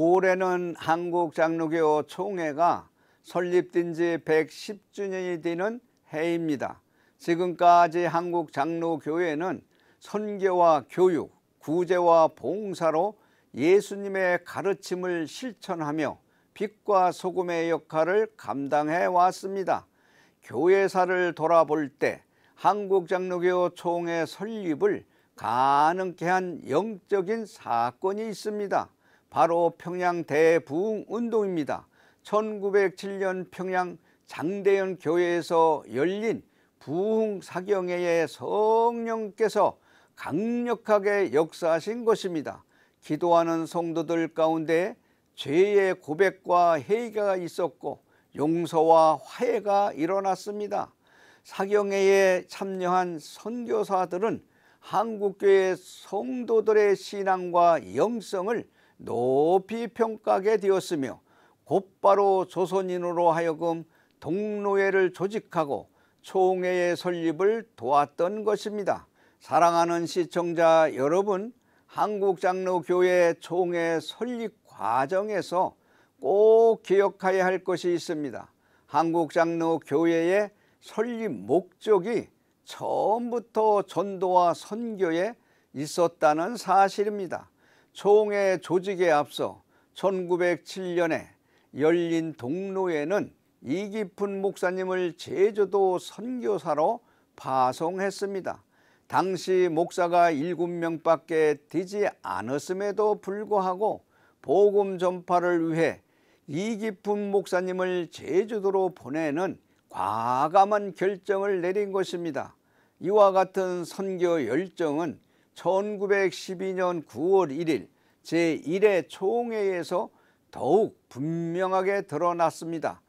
올해는 한국 장로교 총회가 설립된 지 110주년이 되는 해입니다. 지금까지 한국 장로교회는 선교와 교육, 구제와 봉사로 예수님의 가르침을 실천하며 빛과 소금의 역할을 감당해 왔습니다. 교회사를 돌아볼 때 한국장로교 총회 설립을 가능케 한 영적인 사건이 있습니다. 바로 평양 대부흥 운동입니다. 1907년 평양 장대현 교회에서 열린 부흥 사경회에 성령께서 강력하게 역사하신 것입니다. 기도하는 성도들 가운데 죄의 고백과 회개가 있었고 용서와 화해가 일어났습니다. 사경회에 참여한 선교사들은 한국교회 성도들의 신앙과 영성을 높이 평가하게 되었으며 곧바로 조선인으로 하여금 동로회를 조직하고 총회의 설립을 도왔던 것입니다. 사랑하는 시청자 여러분, 한국장로교회 총회 설립 과정에서 꼭 기억해야 할 것이 있습니다. 한국장로교회의 설립 목적이 처음부터 전도와 선교에 있었다는 사실입니다. 총회 조직에 앞서 1907년에 열린 동로에는 이기푼 목사님을 제주도 선교사로 파송했습니다. 당시 목사가 7명밖에 되지 않았음에도 불구하고 복음 전파를 위해 이기푼 목사님을 제주도로 보내는 과감한 결정을 내린 것입니다. 이와 같은 선교 열정은 1912년 9월 1일 제1회 총회에서 더욱 분명하게 드러났습니다.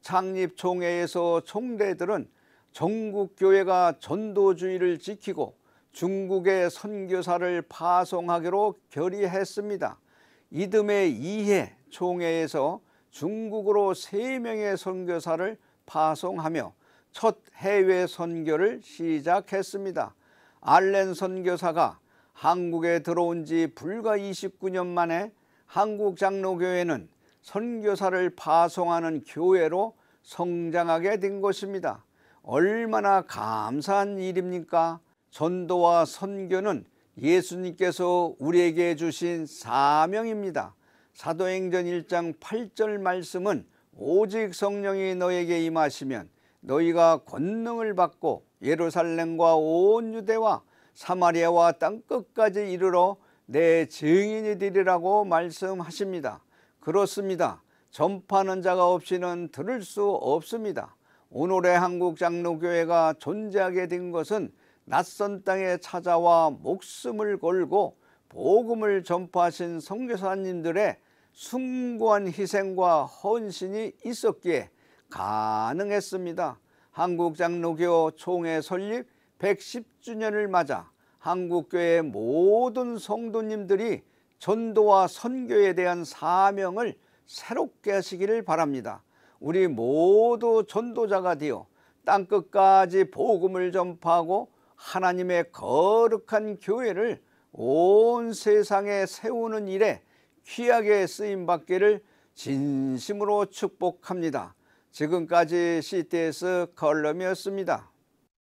창립 총회에서 총대들은 전국교회가 전도주의를 지키고 중국의 선교사를 파송하기로 결의했습니다. 이듬해 2회 총회에서 중국으로 3명의 선교사를 파송하며 첫 해외 선교를 시작했습니다. 알렌 선교사가 한국에 들어온 지 불과 29년 만에 한국 장로교회는 선교사를 파송하는 교회로 성장하게 된 것입니다. 얼마나 감사한 일입니까? 전도와 선교는 예수님께서 우리에게 주신 사명입니다. 사도행전 1장 8절 말씀은 오직 성령이 너에게 임하시면 너희가 권능을 받고 예루살렘과 온 유대와 사마리아와 땅끝까지 이르러 내 증인이 되리라고 말씀하십니다. 그렇습니다. 전파하는 자가 없이는 들을 수 없습니다. 오늘의 한국 장로교회가 존재하게 된 것은 낯선 땅에 찾아와 목숨을 걸고 복음을 전파하신 선교사님들의 숭고한 희생과 헌신이 있었기에 가능했습니다. 한국장로교 총회 설립 110주년을 맞아 한국교회 모든 성도님들이 전도와 선교에 대한 사명을 새롭게 하시기를 바랍니다. 우리 모두 전도자가 되어 땅끝까지 복음을 전파하고 하나님의 거룩한 교회를 온 세상에 세우는 일에 귀하게 쓰임 받기를 진심으로 축복합니다. 지금까지 CTS 컬럼이었습니다.